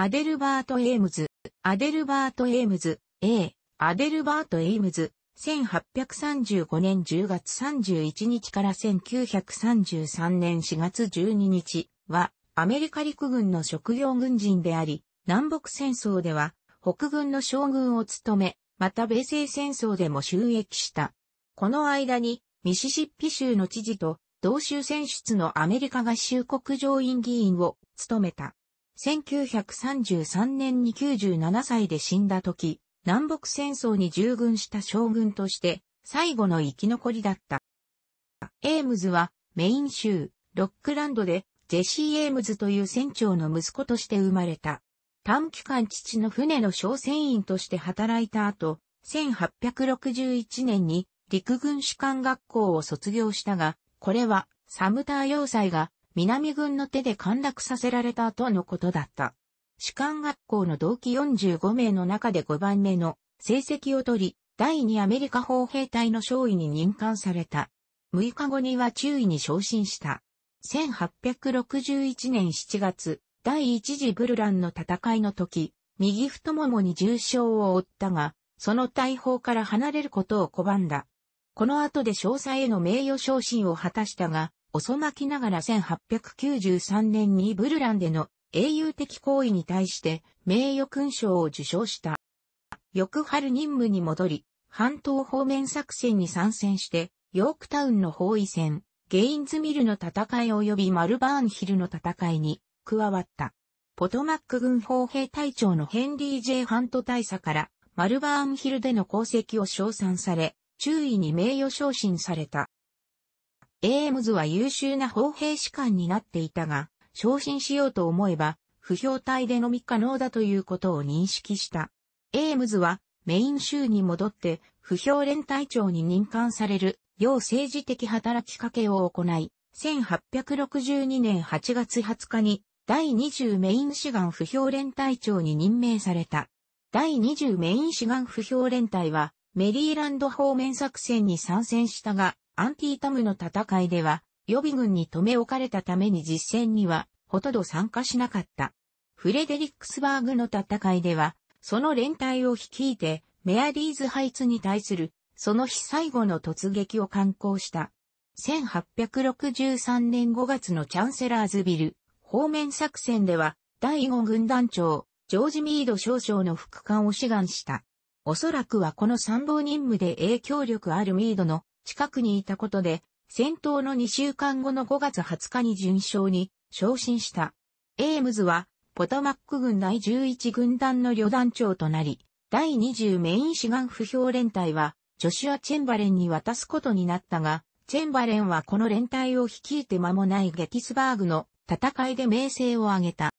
アデルバート・エイムズ、アデルバート・エイムズ、A、アデルバート・エイムズ、1835年10月31日から1933年4月12日は、アメリカ陸軍の職業軍人であり、南北戦争では、北軍の将軍を務め、また米西戦争でも収益した。この間に、ミシシッピ州の知事と、同州選出のアメリカ合衆国上院議員を務めた。1933年に97歳で死んだ時、南北戦争に従軍した将軍として、最後の生き残りだった。エームズは、メイン州、ロックランドで、ジェシー・エームズという船長の息子として生まれた。短期間父の船の商船員として働いた後、1861年に陸軍士官学校を卒業したが、これはサムター要塞が南軍の手で陥落させられた後のことだった。士官学校の同期45名の中で5番目の成績を取り、第2アメリカ砲兵隊の少尉に任官された。6日後には中尉に昇進した。1861年7月、第1次ブルランの戦いの時、右太ももに重傷を負ったが、その大砲から離れることを拒んだ。この後で詳細への名誉昇進を果たしたが、遅まきながら1893年にブルランでの英雄的行為に対して名誉勲章を受章した。翌春任務に戻り、半島方面作戦に参戦して、ヨークタウンの包囲戦、ゲインズミルの戦い及びマルバーンヒルの戦いに加わった。ポトマック軍砲兵隊長のヘンリー・ J・ ハント大佐から、マルバーンヒルでの功績を称賛され、注意に名誉昇進された。エームズは優秀な砲兵士官になっていたが、昇進しようと思えば、不評体でのみ可能だということを認識した。エームズは、メイン州に戻って、不評連隊長に任官される、要政治的働きかけを行い、1862年8月20日に、第20メイン志願不評連隊長に任命された。第20メイン志願不評連隊は、メリーランド方面作戦に参戦したが、アンティータムの戦いでは、予備軍に留め置かれたために実戦には、ほとんど参加しなかった。フレデリックスバーグの戦いでは、その連隊を率いて、メアリーズハイツに対する、その被災後の突撃を敢行した。1863年5月のチャンセラーズビル、方面作戦では、第5軍団長、ジョージ・ミード少将の副官を志願した。おそらくはこの参謀任務で影響力あるミードの近くにいたことで、戦闘の2週間後の5月20日に順勝に昇進した。エームズは、ポトマック軍第11軍団の旅団長となり、第20メイン志願不評連隊は、ジョシュア・チェンバレンに渡すことになったが、チェンバレンはこの連隊を率いて間もないゲティスバーグの戦いで名声を上げた。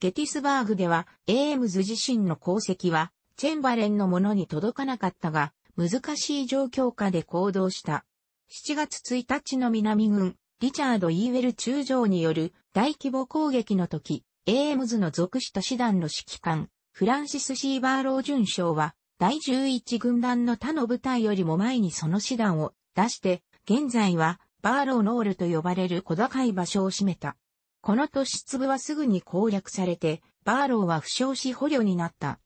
ゲティスバーグでは、エームズ自身の功績は、チェンバレンのものに届かなかったが、難しい状況下で行動した。7月1日の南軍、リチャード・イーウェル中将による大規模攻撃の時、エームズの属した師団の指揮官、フランシス・シーバーロー巡将は、第11軍団の他の部隊よりも前にその師団を出して、現在はバーローノールと呼ばれる小高い場所を占めた。この突出部はすぐに攻略されて、バーローは負傷し捕虜になった。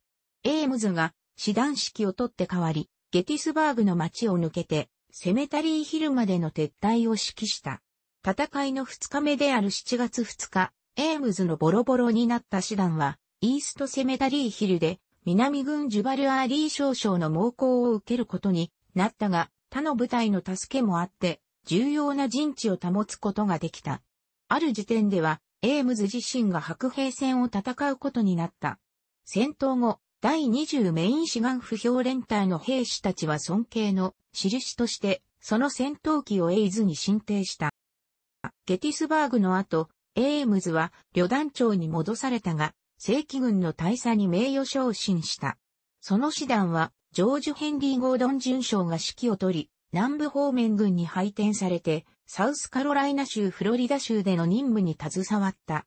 エームズが師団揮を取って代わり、ゲティスバーグの町を抜けて、セメタリーヒルまでの撤退を指揮した。戦いの2日目である7月2日、エームズのボロボロになった師団は、イーストセメタリーヒルで、南軍ジュバルアーリー少将の猛攻を受けることになったが、他の部隊の助けもあって、重要な陣地を保つことができた。ある時点では、エームズ自身が白兵戦を戦うことになった。戦闘後、第20メイン志願不評連隊の兵士たちは尊敬の印として、その戦闘機をエイズに進呈した。ゲティスバーグの後、エイムズは旅団長に戻されたが、正規軍の大佐に名誉昇進した。その師団は、ジョージ・ヘンリー・ゴードン巡将が指揮を取り、南部方面軍に配転されて、サウスカロライナ州フロリダ州での任務に携わった。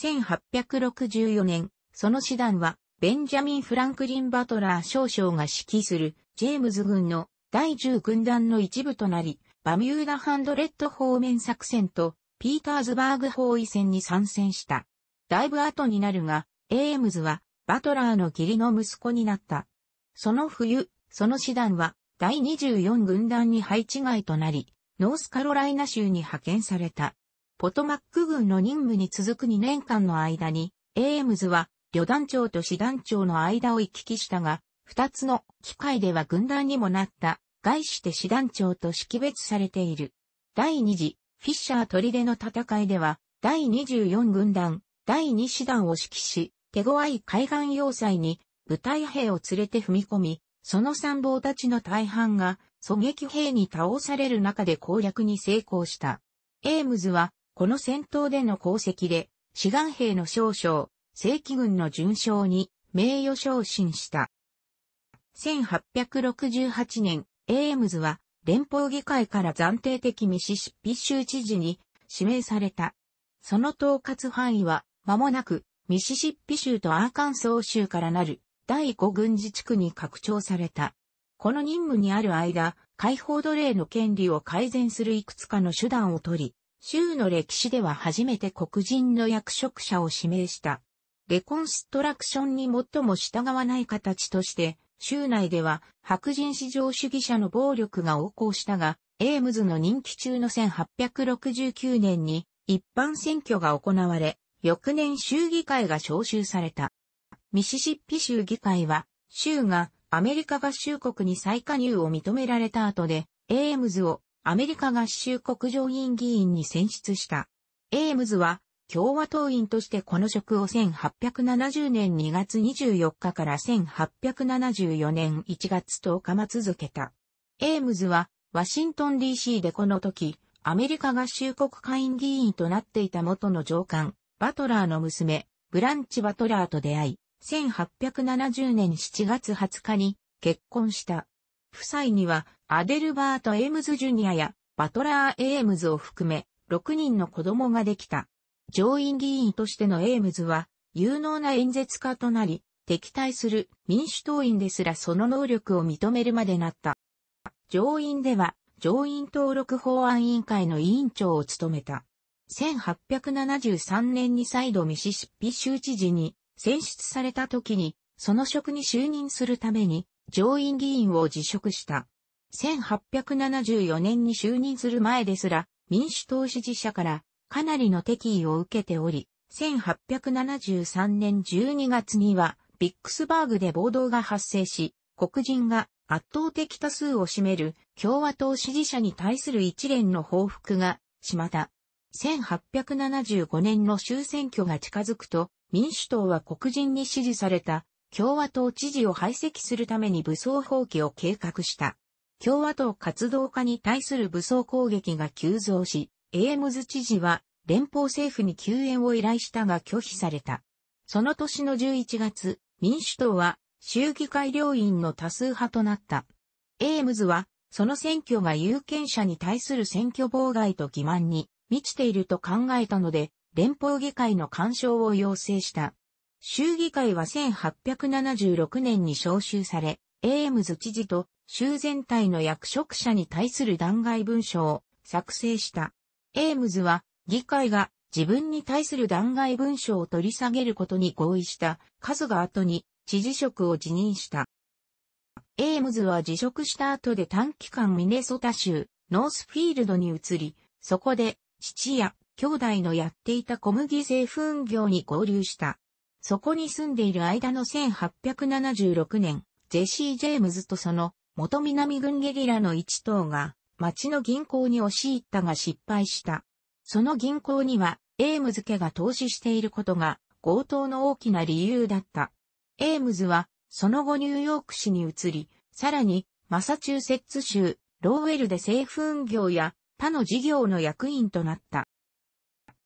1864年、その師団はベンジャミン・フランクリン・バトラー少将が指揮するジェームズ軍の第10軍団の一部となり、バミューダ・ハンドレッド方面作戦とピーターズバーグ包囲戦に参戦した。だいぶ後になるが、エームズはバトラーの義理の息子になった。その冬、その師団は第24軍団に配置外となり、ノースカロライナ州に派遣された。ポトマック軍の任務に続く2年間の間に、エームズは旅団長と師団長の間を行き来したが、二つの機会では軍団にもなった、概して師団長と識別されている。第二次、フィッシャー砦の戦いでは、第24軍団、第2師団を指揮し、手強い海岸要塞に部隊兵を連れて踏み込み、その参謀たちの大半が狙撃兵に倒される中で攻略に成功した。エームズは、この戦闘での功績で、志願兵の少将、正規軍の巡将に名誉昇進した。1868年、エ m ムズは連邦議会から暫定的ミシシッピ州知事に指名された。その統括範囲は、間もなく、ミシシッピ州とアーカンソー州からなる第五軍事地区に拡張された。この任務にある間、解放奴隷の権利を改善するいくつかの手段を取り、州の歴史では初めて黒人の役職者を指名した。レコンストラクションに最も従わない形として、州内では白人至上主義者の暴力が横行したが、エームズの任期中の1869年に一般選挙が行われ、翌年州議会が招集された。ミシシッピ州議会は、州がアメリカ合衆国に再加入を認められた後で、エームズをアメリカ合衆国上院議員に選出した。エームズは共和党員としてこの職を1870年2月24日から1874年1月10日ま続けた。エームズは、ワシントン DC でこの時、アメリカ合衆国会議員となっていた元の上官、バトラーの娘、ブランチ・バトラーと出会い、1870年7月20日に結婚した。夫妻には、アデルバート・エームズ・ジュニアや、バトラー・エームズを含め、6人の子供ができた。上院議員としてのエイムズは、有能な演説家となり、敵対する民主党員ですらその能力を認めるまでなった。上院では、上院登録法案委員会の委員長を務めた。1873年に再度ミシシッピ州知事に選出された時に、その職に就任するために、上院議員を辞職した。1874年に就任する前ですら、民主党支持者からかなりの敵意を受けており、1873年12月には、ビックスバーグで暴動が発生し、黒人が圧倒的多数を占める共和党支持者に対する一連の報復が、しま田。1875年の州選挙が近づくと、民主党は黒人に支持された共和党知事を排斥するために武装放棄を計画した。共和党活動家に対する武装攻撃が急増し、エームズ知事は連邦政府に救援を依頼したが拒否された。その年の11月、民主党は州議会両院の多数派となった。エームズは、その選挙が有権者に対する選挙妨害と欺瞞に満ちていると考えたので、連邦議会の干渉を要請した。州議会は1876年に招集され、エームズ知事と州全体の役職者に対する弾劾文書を作成した。エームズは、議会が自分に対する弾劾文書を取り下げることに合意したカズが後に知事職を辞任した。エームズは辞職した後で短期間ミネソタ州ノースフィールドに移り、そこで父や兄弟のやっていた小麦製粉業に合流した。そこに住んでいる間の1876年、ジェシー・ジェームズとその元南軍ゲリラの一党が町の銀行に押し入ったが失敗した。その銀行には、エームズ家が投資していることが、強盗の大きな理由だった。エームズは、その後ニューヨーク市に移り、さらに、マサチューセッツ州、ローウェルで製粉業や他の事業の役員となった。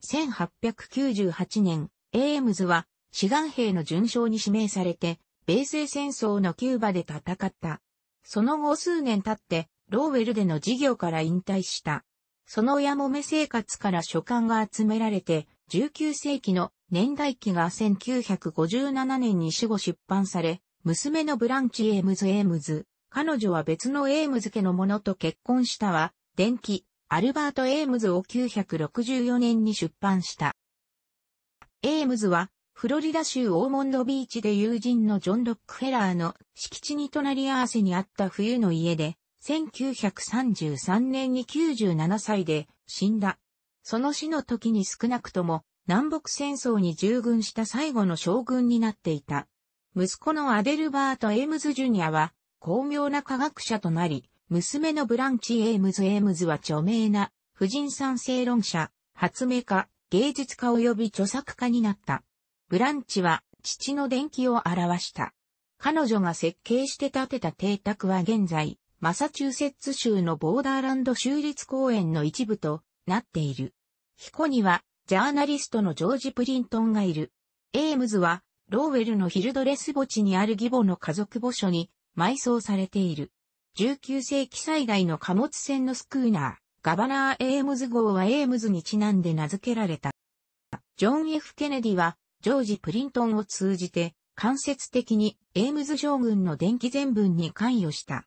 1898年、エームズは、志願兵の順将に指名されて、米西戦争のキューバで戦った。その後数年経って、ローウェルでの事業から引退した。その親もめ生活から書簡が集められて、19世紀の年代記が1957年に死後出版され、娘のブランチ・エームズ・エームズ、彼女は別のエームズ家の者と結婚したは、電気、アルバート・エームズを964年に出版した。エームズは、フロリダ州オーモンドビーチで友人のジョン・ロックフェラーの敷地に隣り合わせにあった冬の家で、1933年に97歳で死んだ。その死の時に少なくとも南北戦争に従軍した最後の将軍になっていた。息子のアデルバート・エームズ・ジュニアは巧妙な科学者となり、娘のブランチ・エームズ・エームズは著名な婦人賛成論者、発明家、芸術家及び著作家になった。ブランチは父の伝記を表した。彼女が設計して建てた邸宅は現在、マサチューセッツ州のボーダーランド州立公園の一部となっている。彦には、ジャーナリストのジョージ・プリントンがいる。エームズは、ローウェルのヒルドレス墓地にある義母の家族墓所に埋葬されている。19世紀最大の貨物船のスクーナー、ガバナー・エームズ号はエームズにちなんで名付けられた。ジョン・ F・ ケネディは、ジョージ・プリントンを通じて、間接的にエームズ将軍の電気全文に関与した。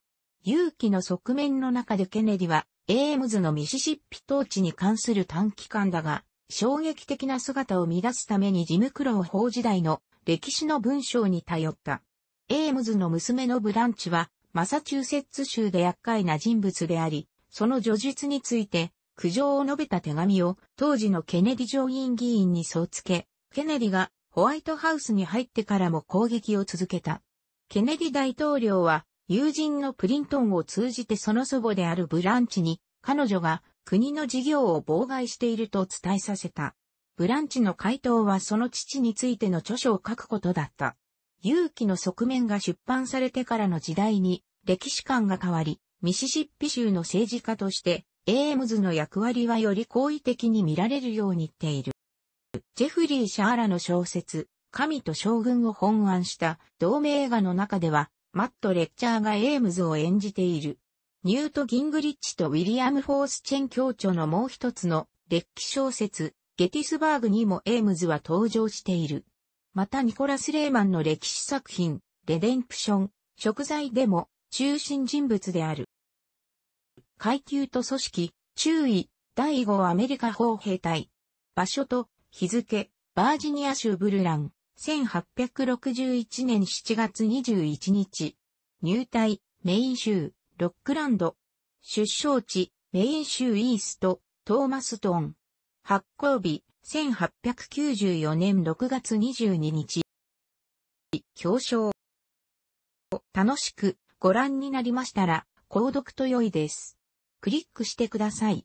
勇気の側面の中でケネディは、エームズのミシシッピ統治に関する短期間だが、衝撃的な姿を乱すためにジムクロー法時代の歴史の文章に頼った。エームズの娘のブランチは、マサチューセッツ州で厄介な人物であり、その叙述について、苦情を述べた手紙を当時のケネディ上院議員にそうつけ、ケネディがホワイトハウスに入ってからも攻撃を続けた。ケネディ大統領は友人のプリントンを通じてその祖母であるブランチに、彼女が国の事業を妨害していると伝えさせた。ブランチの回答はその父についての著書を書くことだった。勇気の側面が出版されてからの時代に歴史観が変わり、ミシシッピ州の政治家として、エームズの役割はより好意的に見られるようにっている。ジェフリー・シャーラの小説、神と将軍を本案した同名映画の中では、マット・レッチャーがエイムズを演じている。ニュート・ギングリッチとウィリアム・フォースチェン教著のもう一つの歴史小説、ゲティスバーグにもエイムズは登場している。またニコラス・レーマンの歴史作品、レデンプション、食材でも中心人物である。階級と組織、注意、第5アメリカ砲兵隊。場所と日付、バージニア州ブルラン。1861年7月21日、入隊、メイン州、ロックランド、出生地、メイン州イースト、トーマストン、発行日、1894年6月22日、表彰。楽しくご覧になりましたら、購読と良いです。クリックしてください。